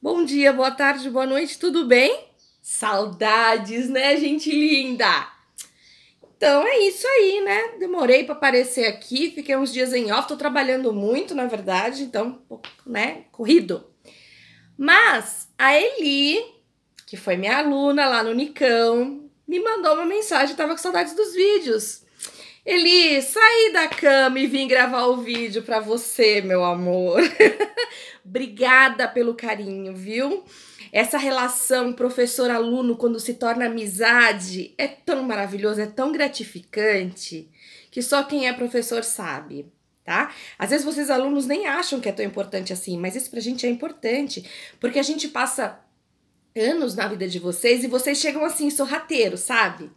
Bom dia, boa tarde, boa noite, tudo bem? Saudades, né, gente linda? Então é isso aí, né? Demorei para aparecer aqui, fiquei uns dias em off, tô trabalhando muito, na verdade, então, né, corrido. Mas a Eli, que foi minha aluna lá no Nicão, me mandou uma mensagem, tava com saudades dos vídeos. Eli, saí da cama e vim gravar o vídeo para você, meu amor. Obrigada pelo carinho, viu? Essa relação professor-aluno quando se torna amizade é tão maravilhoso, é tão gratificante que só quem é professor sabe. Tá? Às vezes vocês alunos nem acham que é tão importante assim, mas isso pra gente é importante, porque a gente passa anos na vida de vocês e vocês chegam assim sorrateiro, sabe?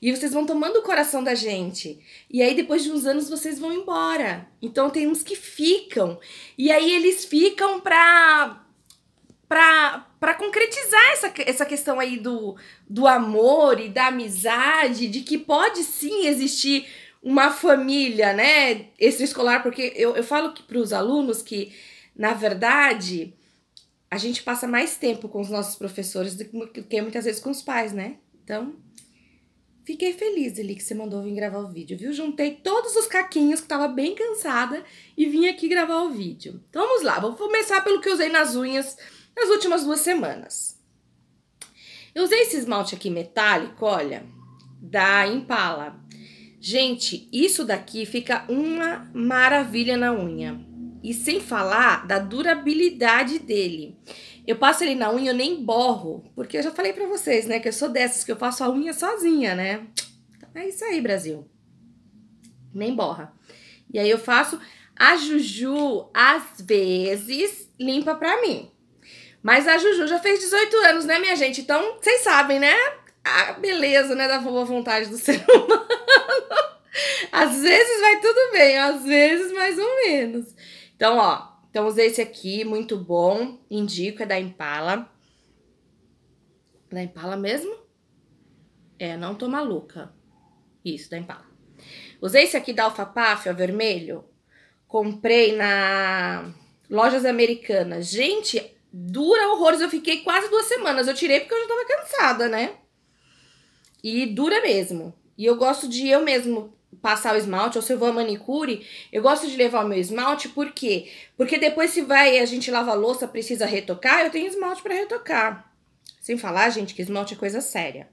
E vocês vão tomando o coração da gente. E aí, depois de uns anos, vocês vão embora. Então, tem uns que ficam. E aí, eles ficam pra. pra pra concretizar essa, essa questão aí do, do amor e da amizade, de que pode sim existir uma família, né, extraescolar, porque eu, eu falo para os alunos que, na verdade, a gente passa mais tempo com os nossos professores do que muitas vezes com os pais, né? Então, Fiquei feliz, Eli, que você mandou vir gravar o vídeo, viu? Juntei todos os caquinhos que tava bem cansada e vim aqui gravar o vídeo. Então vamos lá, vou começar pelo que eu usei nas unhas nas últimas duas semanas. Eu usei esse esmalte aqui metálico, olha, da Impala. Gente, isso daqui fica uma maravilha na unha. E sem falar da durabilidade dele. Eu passo ele na unha, eu nem borro, porque eu já falei pra vocês, né, que eu sou dessas, que eu faço a unha sozinha, né? É isso aí, Brasil. Nem borra. E aí eu faço. A Juju, às vezes, limpa pra mim. Mas a Juju já fez 18 anos, né, minha gente? Então, vocês sabem, né? A beleza, né, da boa vontade do ser humano. às vezes vai tudo bem, às vezes mais ou menos. Então, ó, então usei esse aqui, muito bom, indico, é da Impala. Da Impala mesmo? É, não tô maluca. Isso, da Impala. Usei esse aqui da Alfapaf, ó, vermelho. Comprei na Lojas Americanas. Gente, dura horrores. Eu fiquei quase duas semanas. Eu tirei porque eu já tava cansada, né? E dura mesmo. E eu gosto de eu mesmo passar o esmalte ou se eu vou a manicure, eu gosto de levar o meu esmalte, por quê? Porque depois se vai, a gente lava a louça, precisa retocar, eu tenho esmalte para retocar. Sem falar, gente, que esmalte é coisa séria.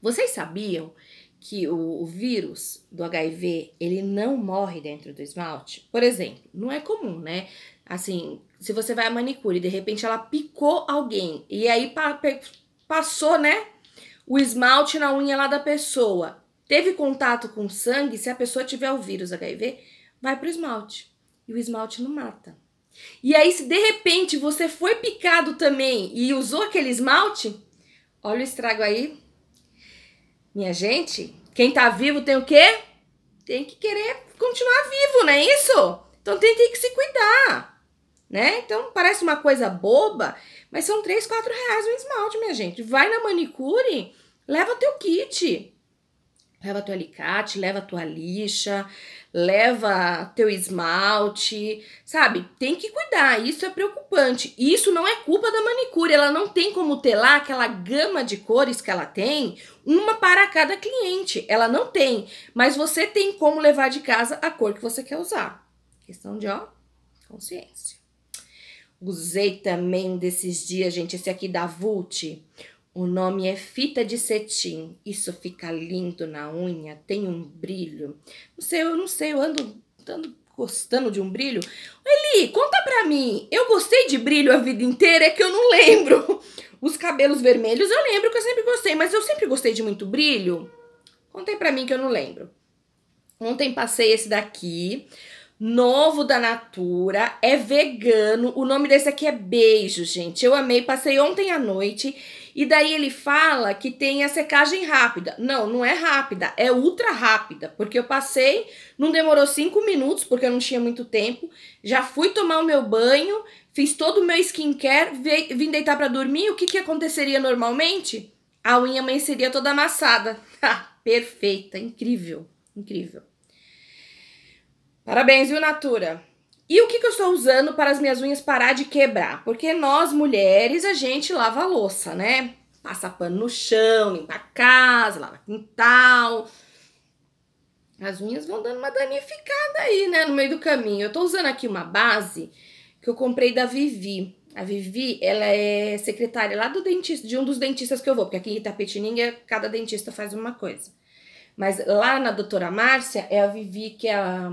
Vocês sabiam que o, o, vírus do HIV, ele não morre dentro do esmalte? Por exemplo, não é comum, né? Assim, se você vai a manicure e de repente ela picou alguém e aí pa, pe, passou, né, o esmalte na unha lá da pessoa Teve contato com sangue, se a pessoa tiver o vírus HIV, vai pro esmalte. E o esmalte não mata. E aí, se de repente você foi picado também e usou aquele esmalte, olha o estrago aí. Minha gente, quem tá vivo tem o quê? Tem que querer continuar vivo, não é isso? Então tem, tem que se cuidar, né? Então parece uma coisa boba, mas são 3, 4 reais o esmalte, minha gente. Vai na manicure, leva teu kit. Leva teu alicate, leva tua lixa, leva teu esmalte, sabe? Tem que cuidar, isso é preocupante. E isso não é culpa da manicure, ela não tem como telar aquela gama de cores que ela tem, uma para cada cliente. Ela não tem, mas você tem como levar de casa a cor que você quer usar. Questão de, ó, consciência. Usei também desses dias, gente, esse aqui da Vult o nome é fita de cetim. Isso fica lindo na unha, tem um brilho. Não sei, eu não sei, eu ando, ando gostando de um brilho. Eli, conta pra mim. Eu gostei de brilho a vida inteira, é que eu não lembro. Os cabelos vermelhos eu lembro que eu sempre gostei, mas eu sempre gostei de muito brilho. Contem pra mim que eu não lembro. Ontem passei esse daqui, novo da Natura, é vegano. O nome desse aqui é Beijo, gente. Eu amei, passei ontem à noite e daí ele fala que tem a secagem rápida. Não, não é rápida, é ultra rápida, porque eu passei, não demorou cinco minutos, porque eu não tinha muito tempo. Já fui tomar o meu banho, fiz todo o meu skincare, vim deitar para dormir. O que, que aconteceria normalmente? A unha amanheceria toda amassada. Ah, perfeita, incrível, incrível. Parabéns, viu, Natura? E o que, que eu estou usando para as minhas unhas parar de quebrar? Porque nós mulheres, a gente lava a louça, né? Passa pano no chão, limpa a casa, lava quintal. As unhas vão dando uma danificada aí, né? No meio do caminho. Eu estou usando aqui uma base que eu comprei da Vivi. A Vivi, ela é secretária lá do dentista, de um dos dentistas que eu vou, porque aqui em Itapetininga, cada dentista faz uma coisa. Mas lá na doutora Márcia, é a Vivi que é a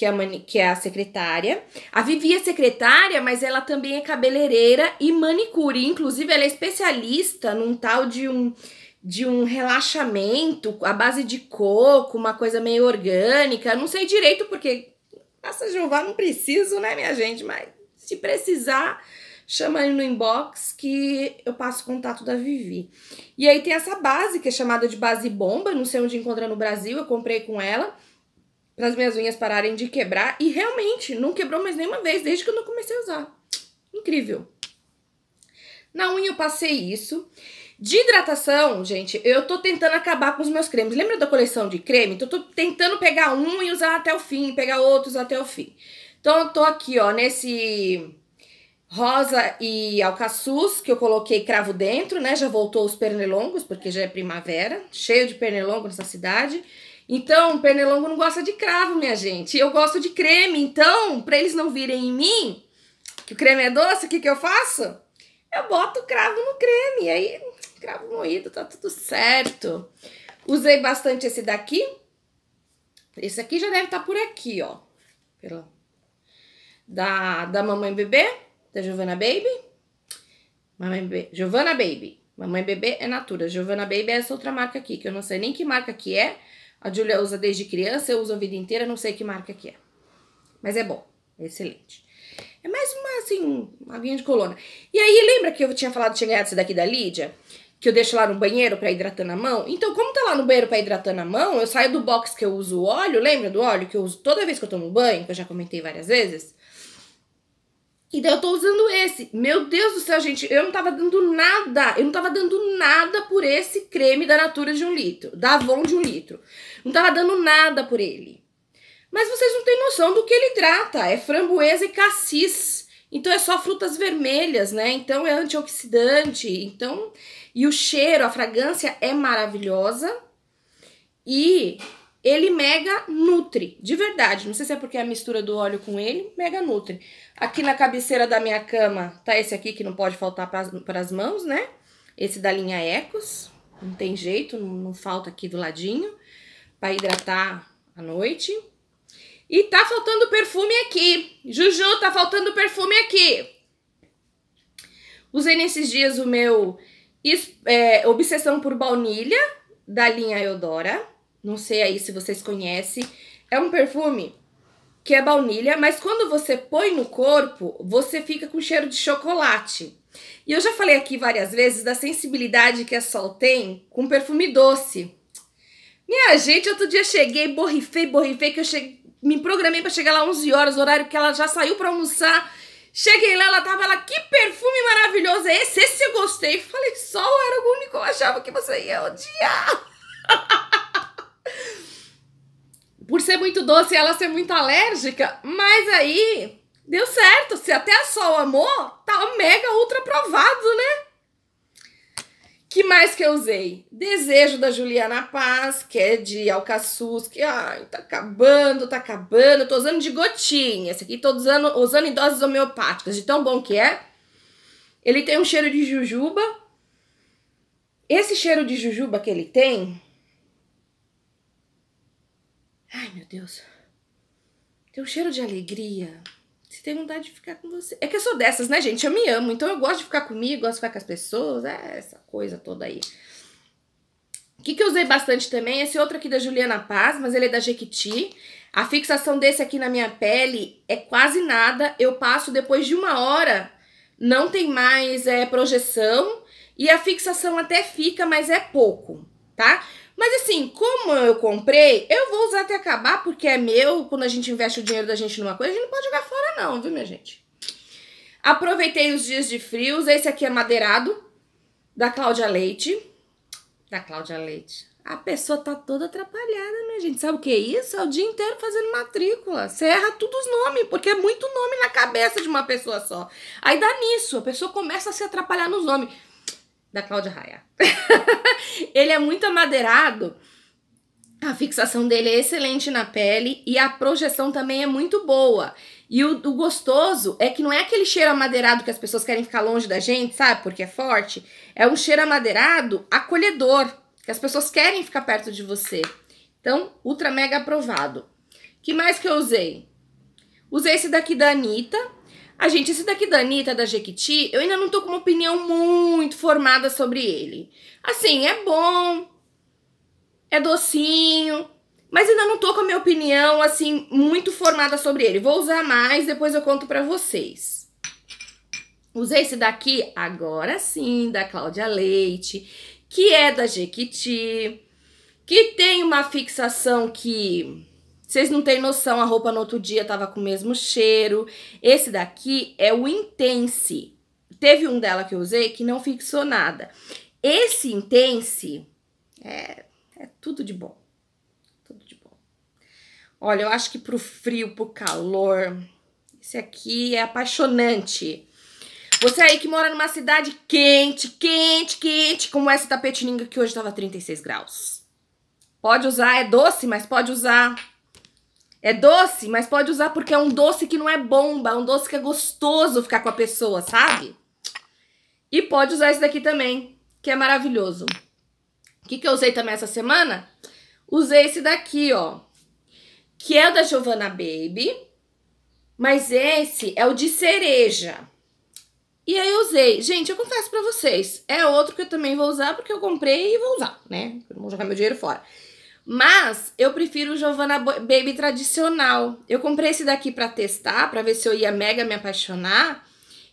que é, a que é a secretária. A Vivi é secretária, mas ela também é cabeleireira e manicure. Inclusive, ela é especialista num tal de um de um relaxamento à base de coco, uma coisa meio orgânica. Não sei direito porque essa Jeová não preciso, né, minha gente? Mas se precisar, chama aí no inbox que eu passo o contato da Vivi. E aí tem essa base que é chamada de base bomba, não sei onde encontra no Brasil, eu comprei com ela para as minhas unhas pararem de quebrar. E realmente, não quebrou mais nenhuma vez, desde que eu não comecei a usar. Incrível. Na unha eu passei isso. De hidratação, gente, eu tô tentando acabar com os meus cremes. Lembra da coleção de creme? Então, tô tentando pegar um e usar até o fim, pegar outros até o fim. Então, eu tô aqui, ó, nesse rosa e alcaçuz, que eu coloquei cravo dentro, né? Já voltou os pernilongos, porque já é primavera, cheio de pernilongo nessa cidade. Então, Pernilongo não gosta de cravo, minha gente. Eu gosto de creme, então, para eles não virem em mim, que o creme é doce, o que, que eu faço? Eu boto o cravo no creme, e aí cravo moído, tá tudo certo. Usei bastante esse daqui. Esse aqui já deve estar tá por aqui, ó. Da, da Mamãe Bebê, da Giovanna Baby. Mamãe Bebê, Giovanna Baby. Mamãe Bebê é Natura. Giovanna Baby é essa outra marca aqui, que eu não sei nem que marca que é. A Julia usa desde criança, eu uso a vida inteira, não sei que marca que é. Mas é bom, é excelente. É mais uma, assim, uma aguinha de coluna. E aí, lembra que eu tinha falado de tinha ganhado daqui da Lídia? Que eu deixo lá no banheiro pra hidratar na mão? Então, como tá lá no banheiro pra hidratar na mão, eu saio do box que eu uso o óleo, lembra do óleo que eu uso toda vez que eu tomo banho, que eu já comentei várias vezes? Então eu tô usando esse. Meu Deus do céu, gente, eu não tava dando nada. Eu não tava dando nada por esse creme da Natura de um litro. Da Avon de um litro. Não tava dando nada por ele. Mas vocês não têm noção do que ele trata. É framboesa e cassis. Então é só frutas vermelhas, né? Então é antioxidante. Então, e o cheiro, a fragrância é maravilhosa. E ele mega nutre, de verdade. Não sei se é porque é a mistura do óleo com ele, mega nutre. Aqui na cabeceira da minha cama tá esse aqui que não pode faltar para as mãos, né? Esse da linha Ecos, não tem jeito, não, não falta aqui do ladinho, para hidratar à noite. E tá faltando perfume aqui. Juju, tá faltando perfume aqui. Usei nesses dias o meu é, Obsessão por Baunilha, da linha Eudora. Não sei aí se vocês conhecem. É um perfume que é baunilha, mas quando você põe no corpo, você fica com cheiro de chocolate. E eu já falei aqui várias vezes da sensibilidade que a Sol tem com perfume doce. Minha gente, outro dia cheguei, borrifei, borrifei, que eu cheguei, me programei para chegar lá 11 horas, horário que ela já saiu para almoçar. Cheguei lá, ela tava lá, que perfume maravilhoso é esse? Esse eu gostei. Falei, Sol, era o único que eu achava que você ia odiar. por ser muito doce e ela ser muito alérgica, mas aí deu certo. Se até a Sol amou, tá mega ultra aprovado, né? Que mais que eu usei? Desejo da Juliana Paz, que é de alcaçuz, que ai, tá acabando, tá acabando. Tô usando de gotinha. Esse aqui tô usando, usando em doses homeopáticas, de tão bom que é. Ele tem um cheiro de jujuba. Esse cheiro de jujuba que ele tem, Ai, meu Deus. Tem um cheiro de alegria. Você tem vontade de ficar com você. É que eu sou dessas, né, gente? Eu me amo, então eu gosto de ficar comigo, gosto de ficar com as pessoas, é essa coisa toda aí. O que, que eu usei bastante também? É esse outro aqui da Juliana Paz, mas ele é da Jequiti. A fixação desse aqui na minha pele é quase nada. Eu passo depois de uma hora, não tem mais é, projeção. E a fixação até fica, mas é pouco, tá? Mas assim, como eu comprei, eu vou usar até acabar, porque é meu. Quando a gente investe o dinheiro da gente numa coisa, a gente não pode jogar fora, não, viu, minha gente? Aproveitei os dias de frios. Esse aqui é madeirado, da Cláudia Leite. Da Cláudia Leite. A pessoa tá toda atrapalhada, minha gente. Sabe o que é isso? É o dia inteiro fazendo matrícula. Você erra todos os nomes, porque é muito nome na cabeça de uma pessoa só. Aí dá nisso, a pessoa começa a se atrapalhar nos nomes da Cláudia Raia. ele é muito amadeirado. A fixação dele é excelente na pele e a projeção também é muito boa. E o, o, gostoso é que não é aquele cheiro amadeirado que as pessoas querem ficar longe da gente, sabe? Porque é forte. É um cheiro amadeirado acolhedor, que as pessoas querem ficar perto de você. Então, ultra mega aprovado. que mais que eu usei? Usei esse daqui da Anitta, a ah, gente, esse daqui da Anitta, da Jequiti, eu ainda não tô com uma opinião muito formada sobre ele. Assim, é bom, é docinho, mas ainda não tô com a minha opinião, assim, muito formada sobre ele. Vou usar mais, depois eu conto pra vocês. Usei esse daqui, agora sim, da Cláudia Leite, que é da Jequiti, que tem uma fixação que vocês não têm noção, a roupa no outro dia tava com o mesmo cheiro. Esse daqui é o Intense. Teve um dela que eu usei que não fixou nada. Esse Intense é, é tudo de bom. Tudo de bom. Olha, eu acho que pro frio, pro calor, esse aqui é apaixonante. Você aí que mora numa cidade quente, quente, quente, como essa tapetininga que hoje tava 36 graus. Pode usar, é doce, mas pode usar. É doce, mas pode usar porque é um doce que não é bomba, é um doce que é gostoso ficar com a pessoa, sabe? E pode usar esse daqui também, que é maravilhoso. O que, que eu usei também essa semana? Usei esse daqui, ó. Que é o da Giovanna Baby. Mas esse é o de cereja. E aí eu usei. Gente, eu confesso pra vocês. É outro que eu também vou usar porque eu comprei e vou usar, né? não vou jogar meu dinheiro fora. Mas eu prefiro o Giovanna Baby tradicional. Eu comprei esse daqui para testar, para ver se eu ia mega me apaixonar.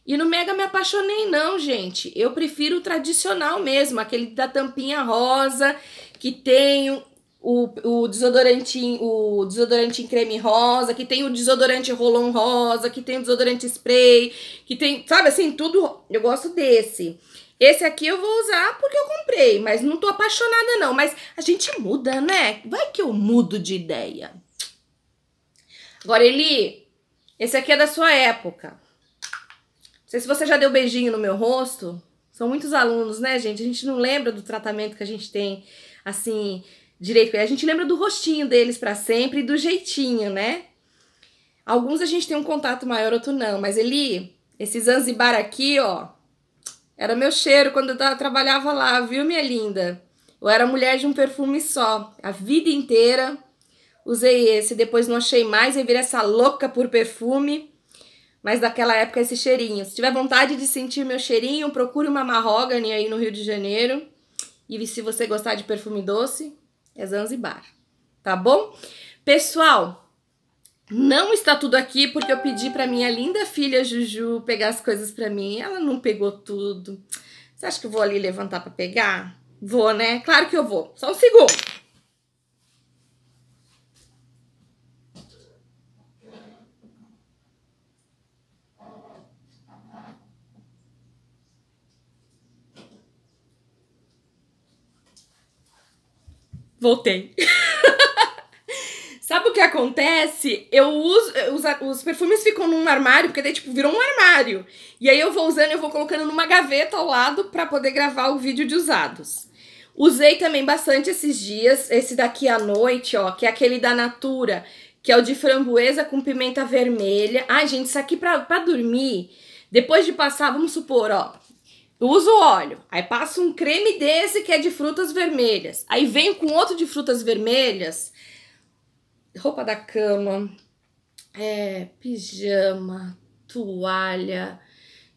E no mega me apaixonei não, gente. Eu prefiro o tradicional mesmo, aquele da tampinha rosa, que tem o, o desodorante, o desodorante em creme rosa, que tem o desodorante rolon rosa, que tem o desodorante spray, que tem, sabe assim, tudo. Eu gosto desse. Esse aqui eu vou usar porque eu comprei, mas não tô apaixonada não. Mas a gente muda, né? Vai que eu mudo de ideia. Agora, Eli, esse aqui é da sua época. Não sei se você já deu beijinho no meu rosto. São muitos alunos, né, gente? A gente não lembra do tratamento que a gente tem, assim, direito. A gente lembra do rostinho deles para sempre e do jeitinho, né? Alguns a gente tem um contato maior, outro não. Mas, Eli, esse Zanzibar aqui, ó, era meu cheiro quando eu trabalhava lá, viu, minha linda? Eu era mulher de um perfume só, a vida inteira. Usei esse, depois não achei mais e virei essa louca por perfume. Mas daquela época esse cheirinho. Se tiver vontade de sentir meu cheirinho, procure uma Mahogany aí no Rio de Janeiro. E se você gostar de perfume doce, é Zanzibar. Tá bom? Pessoal, não está tudo aqui porque eu pedi para minha linda filha Juju pegar as coisas para mim. Ela não pegou tudo. Você acha que eu vou ali levantar para pegar? Vou, né? Claro que eu vou. Só um segundo. Voltei. Sabe o que acontece? Eu uso. Eh, os, os perfumes ficam num armário, porque daí, tipo, virou um armário. E aí eu vou usando, eu vou colocando numa gaveta ao lado para poder gravar o vídeo de usados. Usei também bastante esses dias, esse daqui à noite, ó, que é aquele da Natura, que é o de framboesa com pimenta vermelha. Ai, gente, isso aqui pra, pra dormir, depois de passar, vamos supor, ó, eu uso óleo, aí passo um creme desse que é de frutas vermelhas, aí venho com outro de frutas vermelhas roupa da cama, é, pijama, toalha.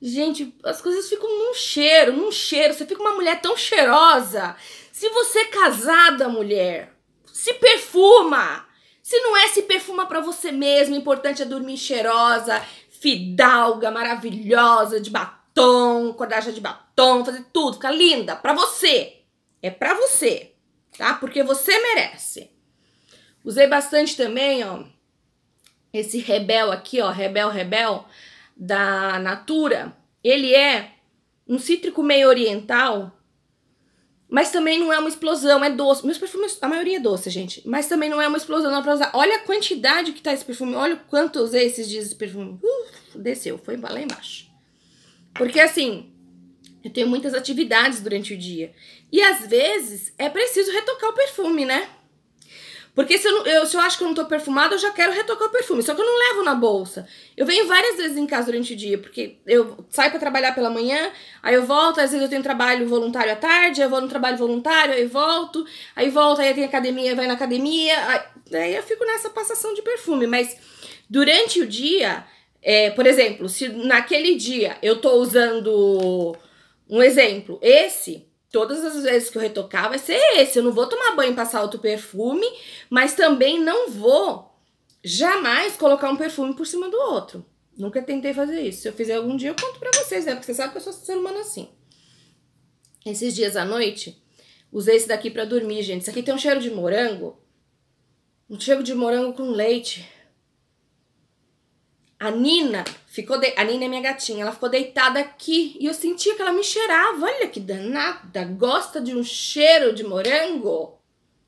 Gente, as coisas ficam num cheiro, num cheiro. Você fica uma mulher tão cheirosa. Se você é casada, mulher, se perfuma. Se não é, se perfuma para você mesma. O importante é dormir cheirosa, fidalga, maravilhosa, de batom, acordar de batom, fazer tudo, ficar linda. Pra você. É pra você, tá? Porque você merece. Usei bastante também, ó, esse Rebel aqui, ó, Rebel Rebel, da Natura. Ele é um cítrico meio oriental, mas também não é uma explosão, é doce. Meus perfumes, a maioria é doce, gente. Mas também não é uma explosão, não é pra usar. Olha a quantidade que tá esse perfume. Olha o quanto eu usei esses dias esse perfume. Uf, uh, desceu, foi lá embaixo. Porque assim, eu tenho muitas atividades durante o dia. E às vezes é preciso retocar o perfume, né? Porque se eu, eu, se eu acho que eu não tô perfumada, eu já quero retocar o perfume. Só que eu não levo na bolsa. Eu venho várias vezes em casa durante o dia, porque eu saio para trabalhar pela manhã, aí eu volto, às vezes eu tenho trabalho voluntário à tarde, eu vou no trabalho voluntário, aí volto, aí volto, aí tem academia, vai na academia, aí, aí, eu fico nessa passação de perfume. Mas durante o dia, é, por exemplo, se naquele dia eu tô usando um exemplo, esse todas as vezes que eu retocar vai ser esse. Eu não vou tomar banho e passar outro perfume, mas também não vou jamais colocar um perfume por cima do outro. Nunca tentei fazer isso. Se eu fizer algum dia, eu conto pra vocês, né? Porque você sabe que eu sou ser humano assim. Esses dias à noite, usei esse daqui pra dormir, gente. Isso aqui tem um cheiro de morango. Um cheiro de morango com leite. A Nina ficou de... a Nina é minha gatinha, ela ficou deitada aqui e eu sentia que ela me cheirava. Olha que danada, gosta de um cheiro de morango?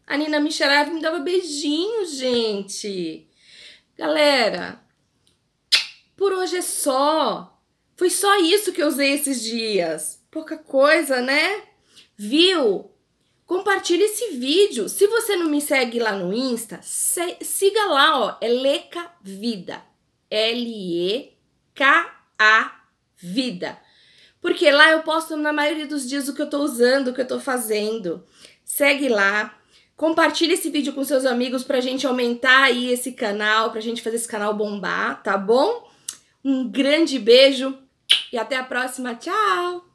A Nina me cheirava e me dava beijinho, gente. Galera, por hoje é só. Foi só isso que eu usei esses dias. Pouca coisa, né? Viu? Compartilhe esse vídeo. Se você não me segue lá no Insta, siga lá, ó, é Leca Vida. L-E-K-A Vida. Porque lá eu posto na maioria dos dias o que eu tô usando, o que eu tô fazendo. Segue lá. Compartilha esse vídeo com seus amigos pra gente aumentar aí esse canal, pra gente fazer esse canal bombar, tá bom? Um grande beijo e até a próxima. Tchau!